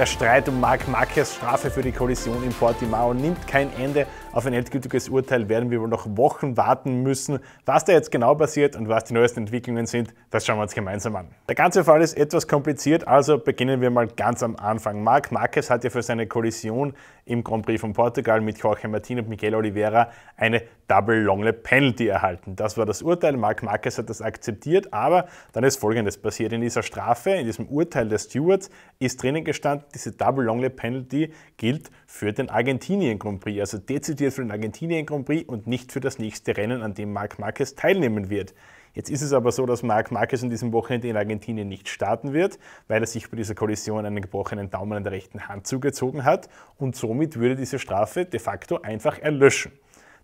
Der Streit um Marc Marquez Strafe für die Kollision in Portimao nimmt kein Ende. Auf ein endgültiges Urteil werden wir wohl noch Wochen warten müssen. Was da jetzt genau passiert und was die neuesten Entwicklungen sind, das schauen wir uns gemeinsam an. Der ganze Fall ist etwas kompliziert, also beginnen wir mal ganz am Anfang. Marc Marquez hat ja für seine Kollision im Grand Prix von Portugal mit Jorge Martin und Miguel Oliveira eine Double Long Lap Penalty erhalten. Das war das Urteil. Marc Marquez hat das akzeptiert, aber dann ist Folgendes passiert. In dieser Strafe, in diesem Urteil der Stewards ist drinnen gestanden, diese Double Long Lap Penalty gilt für den Argentinien Grand Prix, also dezidiert für den Argentinien Grand Prix und nicht für das nächste Rennen, an dem Marc Marquez teilnehmen wird. Jetzt ist es aber so, dass Marc Marquez in diesem Wochenende in Argentinien nicht starten wird, weil er sich bei dieser Kollision einen gebrochenen Daumen an der rechten Hand zugezogen hat und somit würde diese Strafe de facto einfach erlöschen.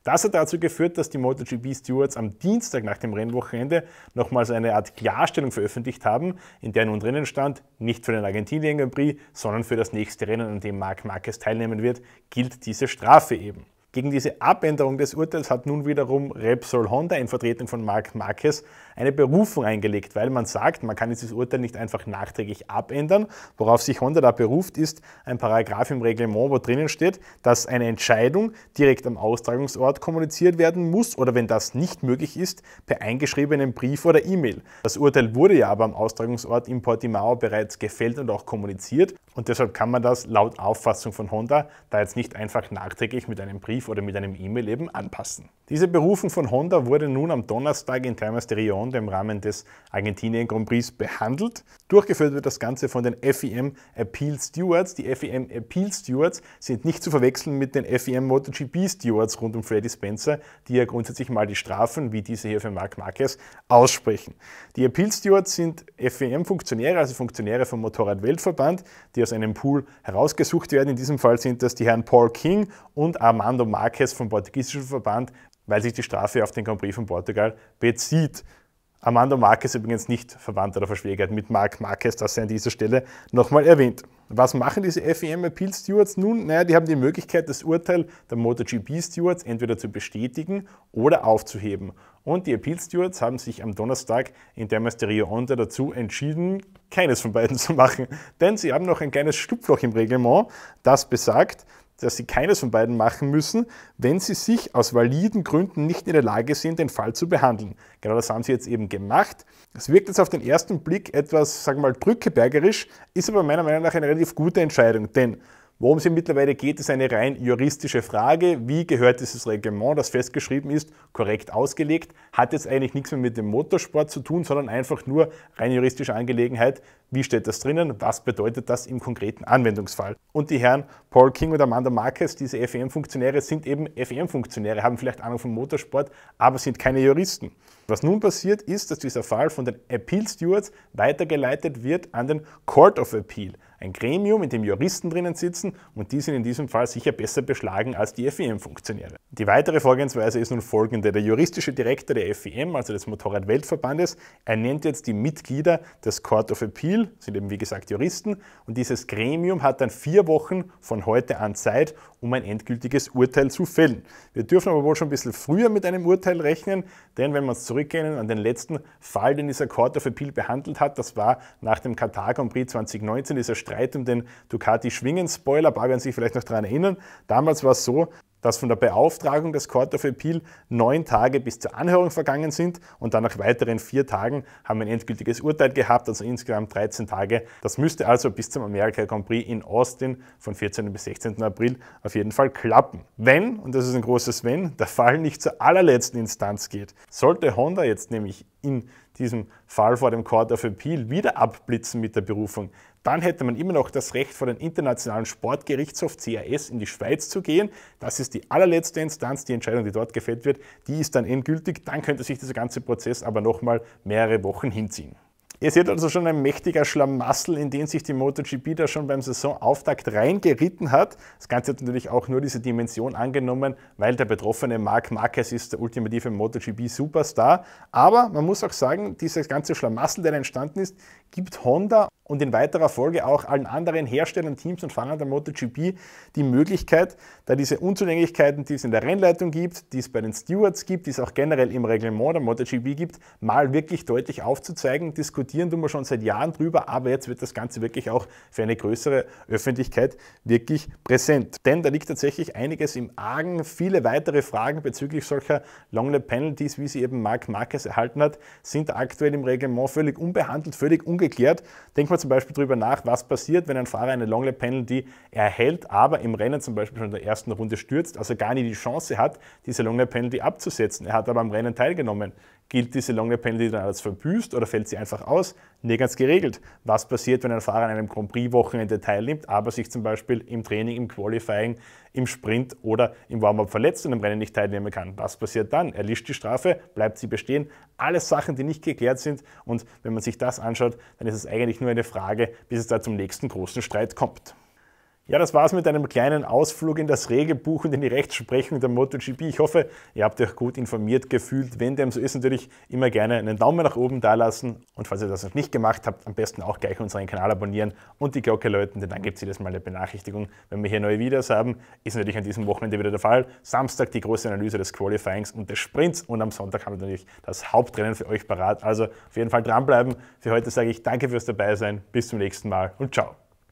Das hat dazu geführt, dass die MotoGP Stewards am Dienstag nach dem Rennwochenende nochmals eine Art Klarstellung veröffentlicht haben, in der nun drinnen stand, nicht für den Argentinien Grand Prix, sondern für das nächste Rennen, an dem Marc Marquez teilnehmen wird, gilt diese Strafe eben. Gegen diese Abänderung des Urteils hat nun wiederum Repsol Honda in Vertretung von Marc Marquez eine Berufung eingelegt, weil man sagt, man kann dieses Urteil nicht einfach nachträglich abändern. Worauf sich Honda da beruft, ist ein Paragraph im Reglement, wo drinnen steht, dass eine Entscheidung direkt am Austragungsort kommuniziert werden muss oder wenn das nicht möglich ist, per eingeschriebenen Brief oder E-Mail. Das Urteil wurde ja aber am Austragungsort in Portimao bereits gefällt und auch kommuniziert und deshalb kann man das laut Auffassung von Honda da jetzt nicht einfach nachträglich mit einem Brief oder mit einem E-Mail eben anpassen. Diese Berufung von Honda wurde nun am Donnerstag in de Rion, dem Rahmen des Argentinien Grand Prix, behandelt. Durchgeführt wird das Ganze von den FEM Appeal Stewards. Die FEM Appeal Stewards sind nicht zu verwechseln mit den FEM MotoGP Stewards rund um Freddy Spencer, die ja grundsätzlich mal die Strafen, wie diese hier für Marc Marquez, aussprechen. Die Appeal Stewards sind fem funktionäre also Funktionäre vom Motorradweltverband, die aus einem Pool herausgesucht werden. In diesem Fall sind das die Herren Paul King und Armando Marques vom portugiesischen Verband, weil sich die Strafe auf den Grand Prix von Portugal bezieht. Armando Marques übrigens nicht verwandt oder verschwägert mit Marc Marques, das sei an dieser Stelle nochmal erwähnt. Was machen diese FEM Appeal Stewards nun? Naja, die haben die Möglichkeit, das Urteil der MotoGP Stewards entweder zu bestätigen oder aufzuheben. Und die Appeal Stewards haben sich am Donnerstag in der Masterio Honda dazu entschieden, keines von beiden zu machen. Denn sie haben noch ein kleines Schlupfloch im Reglement, das besagt, dass sie keines von beiden machen müssen, wenn sie sich aus validen Gründen nicht in der Lage sind, den Fall zu behandeln. Genau das haben sie jetzt eben gemacht. Es wirkt jetzt auf den ersten Blick etwas, sagen wir mal, drückebergerisch, ist aber meiner Meinung nach eine relativ gute Entscheidung, denn Worum es hier mittlerweile geht, ist eine rein juristische Frage. Wie gehört dieses Reglement, das festgeschrieben ist, korrekt ausgelegt? Hat jetzt eigentlich nichts mehr mit dem Motorsport zu tun, sondern einfach nur rein juristische Angelegenheit. Wie steht das drinnen? Was bedeutet das im konkreten Anwendungsfall? Und die Herren Paul King und Amanda Marquez, diese FEM-Funktionäre, sind eben FEM-Funktionäre, haben vielleicht Ahnung vom Motorsport, aber sind keine Juristen. Was nun passiert ist, dass dieser Fall von den Appeal Stewards weitergeleitet wird an den Court of Appeal. Ein Gremium, in dem Juristen drinnen sitzen und die sind in diesem Fall sicher besser beschlagen als die fem funktionäre Die weitere Vorgehensweise ist nun folgende. Der juristische Direktor der FEM, also des Motorradweltverbandes, ernennt jetzt die Mitglieder des Court of Appeal, sind eben wie gesagt Juristen, und dieses Gremium hat dann vier Wochen von heute an Zeit, um ein endgültiges Urteil zu fällen. Wir dürfen aber wohl schon ein bisschen früher mit einem Urteil rechnen, denn wenn wir uns zurückgehen an den letzten Fall, den dieser Court of Appeal behandelt hat, das war nach dem Katar Grand Prix 2019, dieser Streit um den Ducati Schwingen. Spoiler, ein paar werden sich vielleicht noch daran erinnern. Damals war es so, dass von der Beauftragung des Court of Appeal neun Tage bis zur Anhörung vergangen sind und dann nach weiteren vier Tagen haben wir ein endgültiges Urteil gehabt, also insgesamt 13 Tage. Das müsste also bis zum Amerika Grand Prix in Austin von 14. bis 16. April auf jeden Fall klappen. Wenn, und das ist ein großes Wenn, der Fall nicht zur allerletzten Instanz geht, sollte Honda jetzt nämlich in diesem Fall vor dem Court of Appeal wieder abblitzen mit der Berufung, dann hätte man immer noch das Recht, vor den Internationalen Sportgerichtshof CAS in die Schweiz zu gehen. Das ist die allerletzte Instanz, die Entscheidung, die dort gefällt wird, die ist dann endgültig. Dann könnte sich dieser ganze Prozess aber nochmal mehrere Wochen hinziehen. Es wird also schon ein mächtiger Schlamassel, in den sich die MotoGP da schon beim Saisonauftakt reingeritten hat. Das Ganze hat natürlich auch nur diese Dimension angenommen, weil der betroffene Marc Marquez ist der ultimative MotoGP-Superstar. Aber man muss auch sagen, dieses ganze Schlamassel, der entstanden ist, gibt Honda und in weiterer Folge auch allen anderen Herstellern, Teams und Fahrern der MotoGP die Möglichkeit, da diese Unzulänglichkeiten, die es in der Rennleitung gibt, die es bei den Stewards gibt, die es auch generell im Reglement der MotoGP gibt, mal wirklich deutlich aufzuzeigen. Diskutieren tun wir schon seit Jahren drüber, aber jetzt wird das Ganze wirklich auch für eine größere Öffentlichkeit wirklich präsent. Denn da liegt tatsächlich einiges im Argen. Viele weitere Fragen bezüglich solcher Long-Lap-Penalties, wie sie eben Marc Marquez erhalten hat, sind aktuell im Reglement völlig unbehandelt, völlig ungeklärt. Denkt man man zum Beispiel darüber nach, was passiert, wenn ein Fahrer eine Long Lap Penalty erhält, aber im Rennen zum Beispiel schon in der ersten Runde stürzt, also gar nicht die Chance hat, diese Long Lap Penalty abzusetzen. Er hat aber am Rennen teilgenommen. Gilt diese Long Lap Penalty dann als verbüßt oder fällt sie einfach aus? Nirgends geregelt. Was passiert, wenn ein Fahrer an einem Grand Prix-Wochenende teilnimmt, aber sich zum Beispiel im Training, im Qualifying, im Sprint oder im Warm-up verletzt und im Rennen nicht teilnehmen kann? Was passiert dann? Erlischt die Strafe? Bleibt sie bestehen? Alles Sachen, die nicht geklärt sind. Und wenn man sich das anschaut, dann ist es eigentlich nur eine Frage, bis es da zum nächsten großen Streit kommt. Ja, das war's mit einem kleinen Ausflug in das Regelbuch und in die Rechtsprechung der MotoGP. Ich hoffe, ihr habt euch gut informiert gefühlt. Wenn dem so ist, natürlich immer gerne einen Daumen nach oben da lassen. Und falls ihr das noch nicht gemacht habt, am besten auch gleich unseren Kanal abonnieren und die Glocke läuten, denn dann gibt es jedes Mal eine Benachrichtigung, wenn wir hier neue Videos haben. Ist natürlich an diesem Wochenende wieder der Fall. Samstag die große Analyse des Qualifyings und des Sprints und am Sonntag haben wir natürlich das Hauptrennen für euch parat. Also auf jeden Fall dranbleiben. Für heute sage ich danke fürs Dabeisein. Bis zum nächsten Mal und ciao.